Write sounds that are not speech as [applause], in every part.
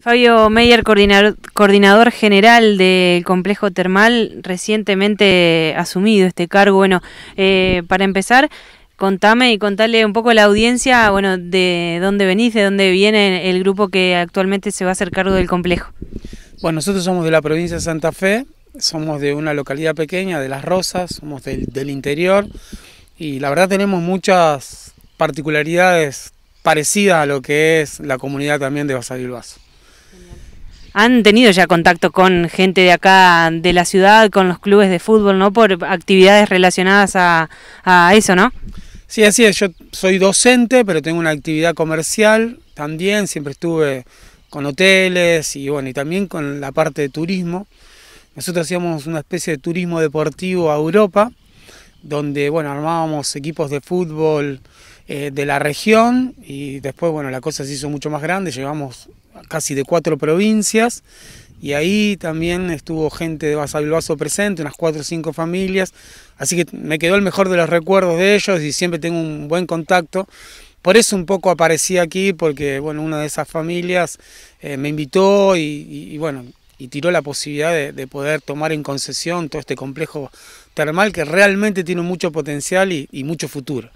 Fabio Meyer, coordinador, general del complejo termal, recientemente asumido este cargo. Bueno, eh, para empezar, contame y contale un poco a la audiencia, bueno, de dónde venís, de dónde viene el grupo que actualmente se va a hacer cargo del complejo. Bueno, nosotros somos de la provincia de Santa Fe, somos de una localidad pequeña, de Las Rosas, somos del, interior y la verdad tenemos muchas particularidades parecidas a lo que es la comunidad también de Basavilbaso han tenido ya contacto con gente de acá, de la ciudad, con los clubes de fútbol, ¿no? Por actividades relacionadas a, eso, ¿no? Sí, así es. Yo soy docente, pero tengo una actividad comercial también. Siempre estuve con hoteles y bueno, y también con la parte de turismo. Nosotros hacíamos una especie de turismo deportivo a Europa, donde bueno, armábamos equipos de fútbol eh, de la región y después bueno, la cosa se hizo mucho más grande, llevamos casi de cuatro provincias. Y ahí también estuvo gente de Basavilbaso presente, unas cuatro o cinco familias. Así que me quedó el mejor de los recuerdos de ellos y siempre tengo un buen contacto. Por eso un poco aparecí aquí, porque bueno, una de esas familias eh, me invitó y, bueno, y tiró la posibilidad de, poder tomar en concesión todo este complejo termal que realmente tiene mucho potencial y mucho futuro.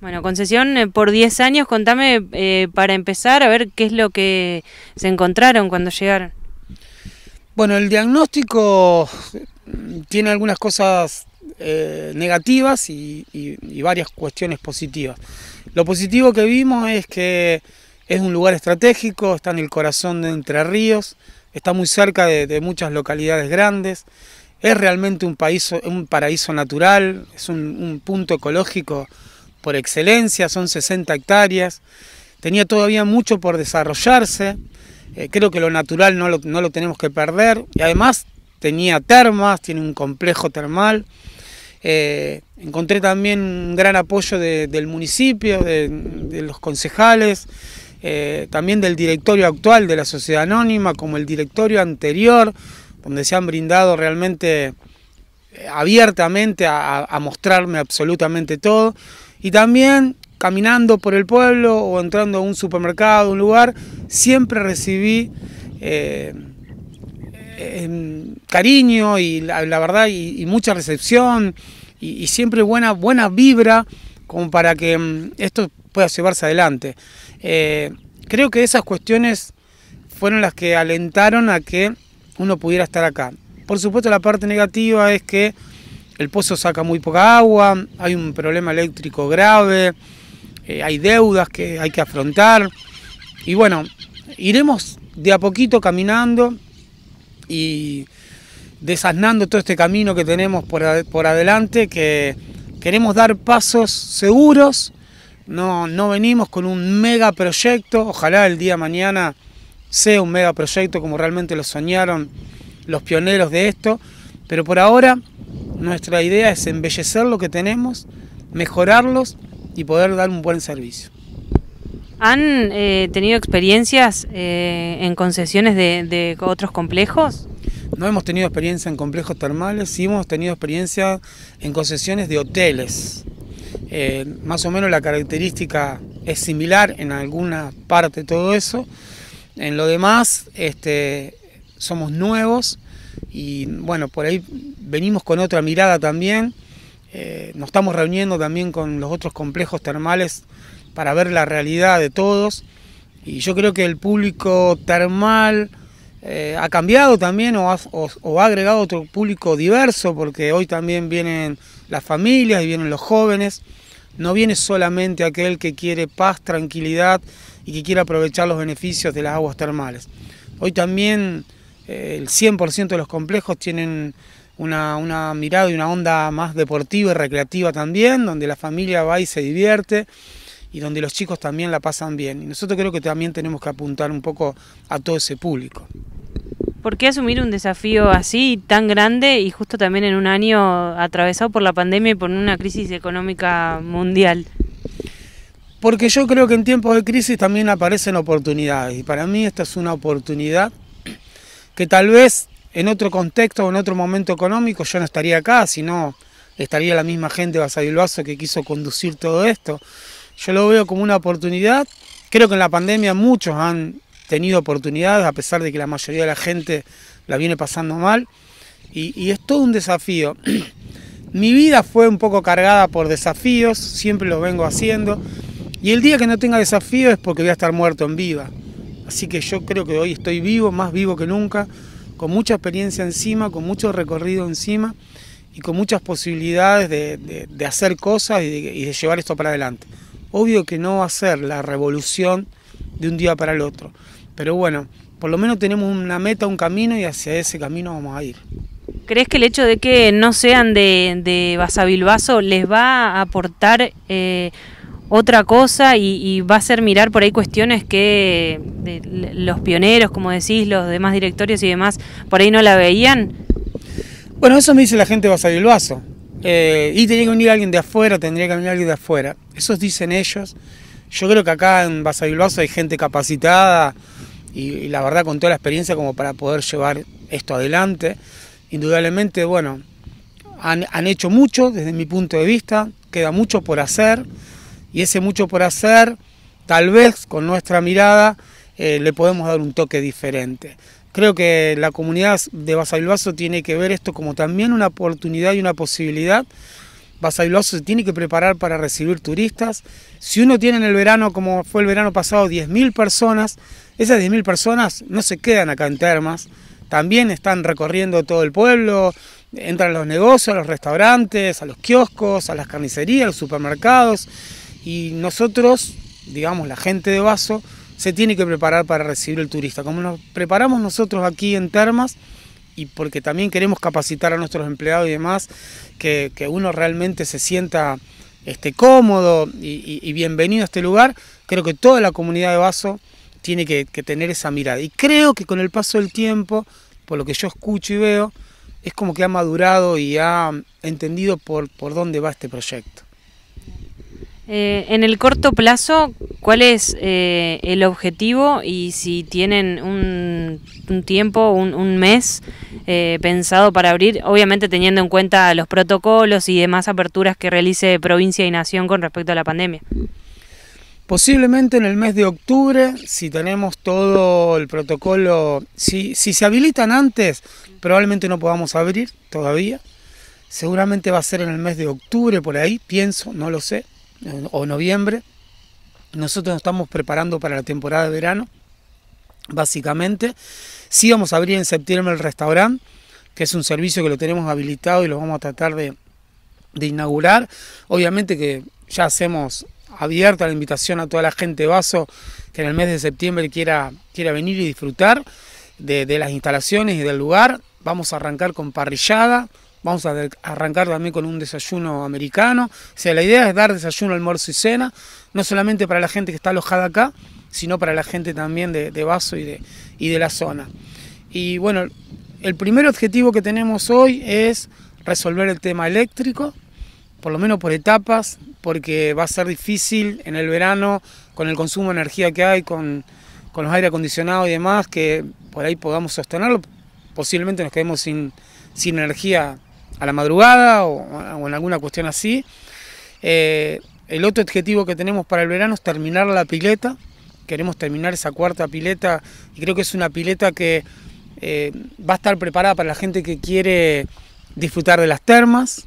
Bueno, concesión eh, por 10 años, contame eh, para empezar a ver qué es lo que se encontraron cuando llegaron. Bueno, el diagnóstico eh, tiene algunas cosas negativas y, varias cuestiones positivas. Lo positivo que vimos es que es un lugar estratégico, está en el corazón de Entre Ríos, está muy cerca de, muchas localidades grandes, es realmente un, país, un paraíso natural, es un punto ecológico por excelencia, son 60 hectáreas, tenía todavía mucho por desarrollarse, eh, creo que lo natural no lo, tenemos que perder, y además tenía termas, tiene un complejo termal, eh, encontré también un gran apoyo del municipio, de, los concejales, eh, también del directorio actual de la Sociedad Anónima, como el directorio anterior, donde se han brindado realmente abiertamente a mostrarme absolutamente todo. Y también caminando por el pueblo o entrando a un supermercado, un lugar, siempre recibí eh, em, cariño y la, verdad y, mucha recepción y, siempre buena, buena vibra como para que em, esto pueda llevarse adelante. Eh, creo que esas cuestiones fueron las que alentaron a que uno pudiera estar acá. Por supuesto la parte negativa es que el pozo saca muy poca agua, hay un problema eléctrico grave, eh, hay deudas que hay que afrontar. Y bueno, iremos de a poquito caminando y desasnando todo este camino que tenemos por, adelante, que queremos dar pasos seguros, no, no venimos con un megaproyecto, ojalá el día mañana sea un megaproyecto como realmente lo soñaron los pioneros de esto, pero por ahora nuestra idea es embellecer lo que tenemos, mejorarlos y poder dar un buen servicio. ¿Han eh, tenido experiencias eh, en concesiones de, otros complejos? No hemos tenido experiencia en complejos termales, sí hemos tenido experiencia en concesiones de hoteles. Eh, más o menos la característica es similar en alguna parte todo eso. En lo demás, este, somos nuevos y bueno, por ahí venimos con otra mirada también, eh, nos estamos reuniendo también con los otros complejos termales para ver la realidad de todos y yo creo que el público termal eh, ha cambiado también o ha, o ha agregado otro público diverso porque hoy también vienen las familias y vienen los jóvenes no viene solamente aquel que quiere paz, tranquilidad y que quiere aprovechar los beneficios de las aguas termales. Hoy también el 100% de los complejos tienen una, mirada y una onda más deportiva y recreativa también, donde la familia va y se divierte y donde los chicos también la pasan bien. Y nosotros creo que también tenemos que apuntar un poco a todo ese público. ¿Por qué asumir un desafío así tan grande y justo también en un año atravesado por la pandemia y por una crisis económica mundial? Porque yo creo que en tiempos de crisis también aparecen oportunidades y para mí esta es una oportunidad que tal vez en otro contexto o en otro momento económico yo no estaría acá, sino estaría la misma gente vaso que quiso conducir todo esto. Yo lo veo como una oportunidad. Creo que en la pandemia muchos han tenido oportunidades, a pesar de que la mayoría de la gente la viene pasando mal. Y, es todo un desafío. [clears throat] Mi vida fue un poco cargada por desafíos, siempre lo vengo haciendo. Y el día que no tenga desafío es porque voy a estar muerto en viva. Así que yo creo que hoy estoy vivo, más vivo que nunca, con mucha experiencia encima, con mucho recorrido encima y con muchas posibilidades de, hacer cosas y de, llevar esto para adelante. Obvio que no va a ser la revolución de un día para el otro, pero bueno, por lo menos tenemos una meta, un camino y hacia ese camino vamos a ir. ¿Crees que el hecho de que no sean de, de Basavilbaso les va a aportar eh, otra cosa y, va a ser mirar por ahí cuestiones que los pioneros, como decís, los demás directorios y demás, por ahí no la veían? Bueno, eso me dice la gente de a eh, y tenía que venir alguien de afuera, tendría que venir alguien de afuera. Eso dicen ellos. Yo creo que acá en Basavilbaso hay gente capacitada y, la verdad con toda la experiencia como para poder llevar esto adelante. Indudablemente, bueno, han hecho mucho desde mi punto de vista, queda mucho por hacer y ese mucho por hacer, tal vez con nuestra mirada, eh, le podemos dar un toque diferente. Creo que la comunidad de Basavilbaso tiene que ver esto como también una oportunidad y una posibilidad. Basavilbaso se tiene que preparar para recibir turistas. Si uno tiene en el verano, como fue el verano pasado, 10.000 personas, esas 10.000 personas no se quedan acá en Termas, también están recorriendo todo el pueblo, entran a los negocios, a los restaurantes, a los kioscos, a las carnicerías, a los supermercados y nosotros, digamos la gente de Vaso, se tiene que preparar para recibir el turista, como nos preparamos nosotros aquí en Termas y porque también queremos capacitar a nuestros empleados y demás, que, uno realmente se sienta este, cómodo y, bienvenido a este lugar, creo que toda la comunidad de Vaso tiene que, que tener esa mirada. Y creo que con el paso del tiempo, por lo que yo escucho y veo, es como que ha madurado y ha entendido por, por dónde va este proyecto. Eh, en el corto plazo, ¿cuál es eh, el objetivo y si tienen un, tiempo, un, mes eh, pensado para abrir? Obviamente teniendo en cuenta los protocolos y demás aperturas que realice provincia y nación con respecto a la pandemia. Posiblemente en el mes de octubre, si tenemos todo el protocolo, si, si se habilitan antes, probablemente no podamos abrir todavía. Seguramente va a ser en el mes de octubre por ahí, pienso, no lo sé o noviembre. Nosotros nos estamos preparando para la temporada de verano, básicamente. Sí vamos a abrir en septiembre el restaurante, que es un servicio que lo tenemos habilitado y lo vamos a tratar de, inaugurar. Obviamente que ya hacemos abierta la invitación a toda la gente vaso que en el mes de septiembre quiera, quiera venir y disfrutar de las instalaciones y del lugar. Vamos a arrancar con parrillada, Vamos a arrancar también con un desayuno americano. O sea, la idea es dar desayuno, almuerzo y cena, no solamente para la gente que está alojada acá, sino para la gente también de, Vaso y de, de la zona. Y bueno, el primer objetivo que tenemos hoy es resolver el tema eléctrico, por lo menos por etapas, porque va a ser difícil en el verano, con el consumo de energía que hay, con, los aire acondicionados y demás, que por ahí podamos sostenerlo. Posiblemente nos quedemos sin, sin energía a la madrugada o, en alguna cuestión así. Eh, el otro objetivo que tenemos para el verano es terminar la pileta. Queremos terminar esa cuarta pileta y creo que es una pileta que eh, va a estar preparada para la gente que quiere disfrutar de las termas.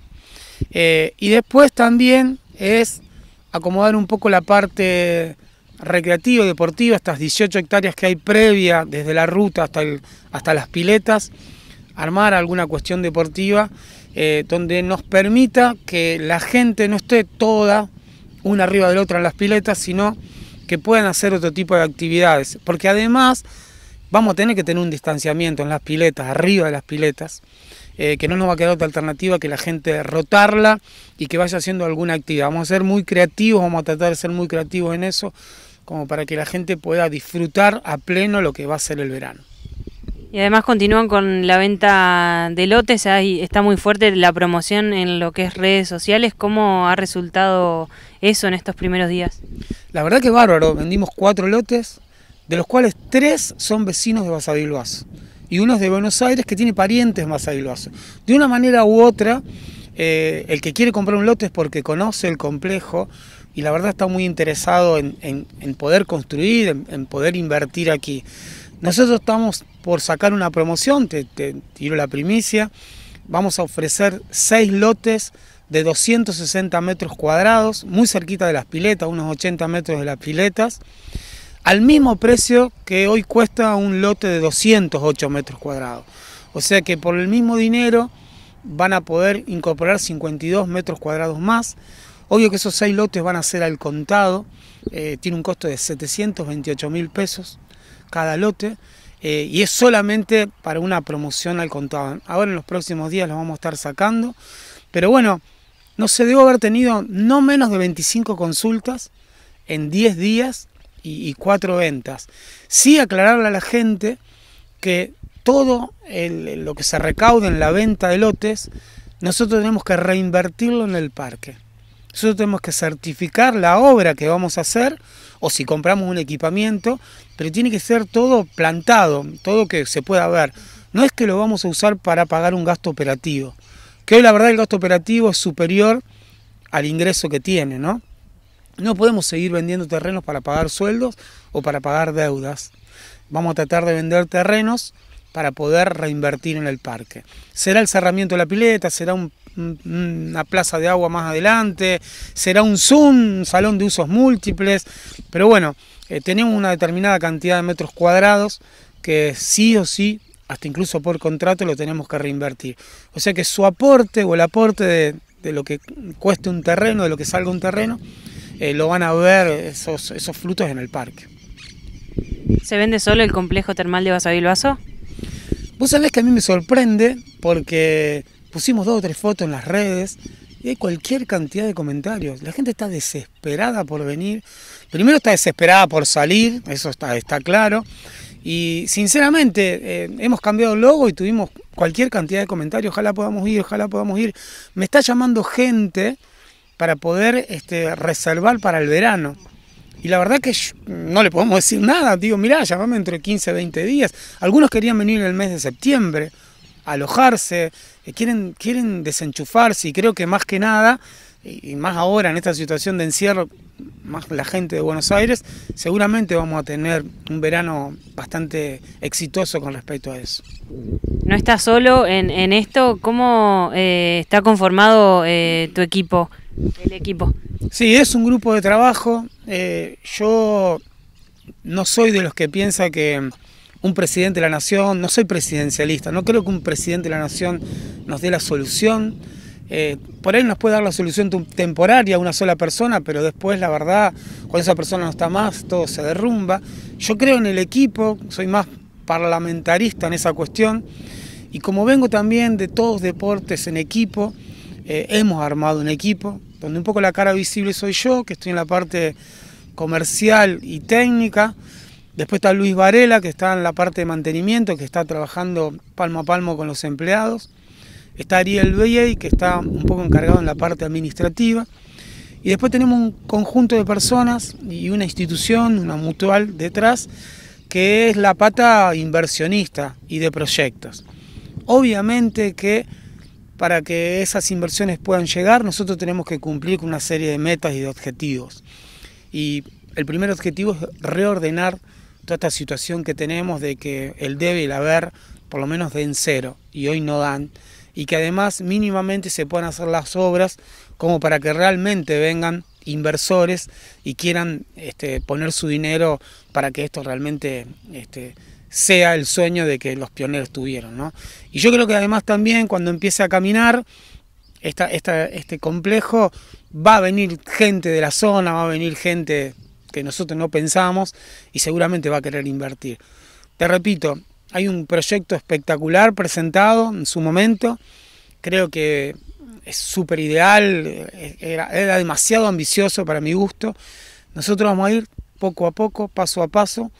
Eh, y después también es acomodar un poco la parte recreativa deportiva, estas 18 hectáreas que hay previa, desde la ruta hasta, hasta las piletas, armar alguna cuestión deportiva eh, donde nos permita que la gente no esté toda una arriba de la otra en las piletas, sino que puedan hacer otro tipo de actividades. Porque además vamos a tener que tener un distanciamiento en las piletas, arriba de las piletas, eh, que no nos va a quedar otra alternativa que la gente rotarla y que vaya haciendo alguna actividad. Vamos a ser muy creativos, vamos a tratar de ser muy creativos en eso, como para que la gente pueda disfrutar a pleno lo que va a ser el verano. Y además continúan con la venta de lotes, ahí está muy fuerte la promoción en lo que es redes sociales. ¿Cómo ha resultado eso en estos primeros días? La verdad que bárbaro, vendimos cuatro lotes, de los cuales tres son vecinos de Basadilbaso y uno es de Buenos Aires que tiene parientes en De una manera u otra, eh, el que quiere comprar un lote es porque conoce el complejo y la verdad está muy interesado en, poder construir, en poder invertir aquí. Nosotros estamos por sacar una promoción, te, tiro la primicia, vamos a ofrecer seis lotes de 260 metros cuadrados, muy cerquita de las piletas, unos 80 metros de las piletas, al mismo precio que hoy cuesta un lote de 208 metros cuadrados. O sea que por el mismo dinero van a poder incorporar 52 metros cuadrados más. Obvio que esos seis lotes van a ser al contado, eh, tiene un costo de 728 mil pesos cada lote eh, y es solamente para una promoción al contado. Ahora en los próximos días los vamos a estar sacando, pero bueno, no se debo haber tenido no menos de 25 consultas en 10 días y, 4 ventas. Sí aclararle a la gente que todo lo que se recaude en la venta de lotes, nosotros tenemos que reinvertirlo en el parque. Nosotros tenemos que certificar la obra que vamos a hacer o si compramos un equipamiento, pero tiene que ser todo plantado, todo que se pueda ver. No es que lo vamos a usar para pagar un gasto operativo, que hoy la verdad el gasto operativo es superior al ingreso que tiene, ¿no? No podemos seguir vendiendo terrenos para pagar sueldos o para pagar deudas. Vamos a tratar de vender terrenos para poder reinvertir en el parque. Será el cerramiento de la pileta, será un una plaza de agua más adelante, será un Zoom, un salón de usos múltiples, pero bueno, eh, tenemos una determinada cantidad de metros cuadrados que sí o sí, hasta incluso por contrato, lo tenemos que reinvertir. O sea que su aporte o el aporte de, lo que cueste un terreno, de lo que salga un terreno, eh, lo van a ver esos, esos frutos en el parque. ¿Se vende solo el complejo termal de Basavilbaso? Vos sabés que a mí me sorprende porque Pusimos dos o tres fotos en las redes y hay cualquier cantidad de comentarios. La gente está desesperada por venir. Primero está desesperada por salir, eso está, está claro. Y sinceramente, eh, hemos cambiado logo y tuvimos cualquier cantidad de comentarios. Ojalá podamos ir, ojalá podamos ir. Me está llamando gente para poder este, reservar para el verano. Y la verdad que no le podemos decir nada. Digo, mirá, llamame entre 15, 20 días. Algunos querían venir en el mes de septiembre alojarse, eh, quieren, quieren desenchufarse y creo que más que nada, y, más ahora en esta situación de encierro, más la gente de Buenos Aires, seguramente vamos a tener un verano bastante exitoso con respecto a eso. No estás solo en, esto, ¿cómo eh, está conformado eh, tu equipo, el equipo? Sí, es un grupo de trabajo. yo no soy de los que piensa que un presidente de la nación, no soy presidencialista, no creo que un presidente de la nación nos dé la solución. Eh, por él nos puede dar la solución temporaria a una sola persona, pero después la verdad, cuando esa persona no está más, todo se derrumba. Yo creo en el equipo, soy más parlamentarista en esa cuestión, y como vengo también de todos deportes en equipo, eh, hemos armado un equipo, donde un poco la cara visible soy yo, que estoy en la parte comercial y técnica, Después está Luis Varela, que está en la parte de mantenimiento, que está trabajando palmo a palmo con los empleados. Está Ariel Belley, que está un poco encargado en la parte administrativa. Y después tenemos un conjunto de personas y una institución, una mutual detrás, que es la pata inversionista y de proyectos. Obviamente que para que esas inversiones puedan llegar, nosotros tenemos que cumplir con una serie de metas y de objetivos. Y el primer objetivo es reordenar toda esta situación que tenemos de que el débil, haber por lo menos den cero y hoy no dan y que además mínimamente se puedan hacer las obras como para que realmente vengan inversores y quieran este, poner su dinero para que esto realmente este, sea el sueño de que los pioneros tuvieron. Y yo creo que además también cuando empiece a caminar esta, este complejo va a venir gente de la zona, va a venir gente que nosotros no pensamos y seguramente va a querer invertir. Te repito, hay un proyecto espectacular presentado en su momento, creo que es súper ideal, era, demasiado ambicioso para mi gusto. Nosotros vamos a ir poco a poco, paso a paso,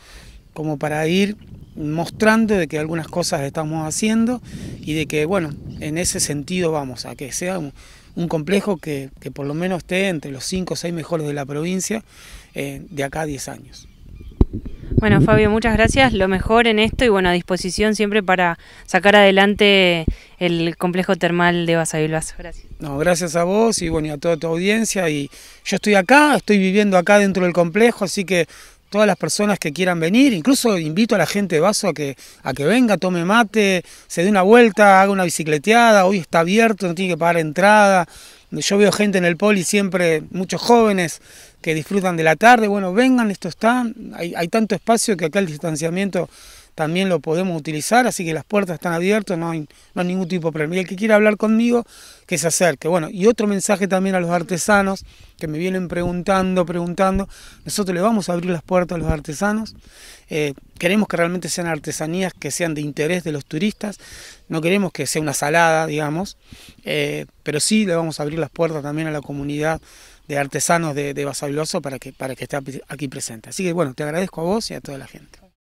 como para ir mostrando de que algunas cosas estamos haciendo y de que, bueno, en ese sentido vamos a que sea un, complejo que, que, por lo menos esté entre los 5 o 6 mejores de la provincia eh, de acá a 10 años. Bueno, Fabio, muchas gracias. Lo mejor en esto y bueno, a disposición siempre para sacar adelante el complejo termal de Basavilbaso. Gracias. No, gracias a vos y bueno, a toda tu audiencia. Y yo estoy acá, estoy viviendo acá dentro del complejo, así que todas las personas que quieran venir, incluso invito a la gente de Vaso a que, a que venga, tome mate, se dé una vuelta, haga una bicicleteada, hoy está abierto, no tiene que pagar entrada. Yo veo gente en el poli siempre, muchos jóvenes, que disfrutan de la tarde, bueno, vengan, esto está, hay, tanto espacio que acá el distanciamiento también lo podemos utilizar, así que las puertas están abiertas, no hay, no ningún tipo de problema. Y el que quiera hablar conmigo, que se acerque. Bueno, y otro mensaje también a los artesanos que me vienen preguntando, preguntando. Nosotros le vamos a abrir las puertas a los artesanos. Eh, queremos que realmente sean artesanías que sean de interés de los turistas. No queremos que sea una salada, digamos, eh, pero sí le vamos a abrir las puertas también a la comunidad de artesanos de, de para que, para que esté aquí presente. Así que bueno, te agradezco a vos y a toda la gente.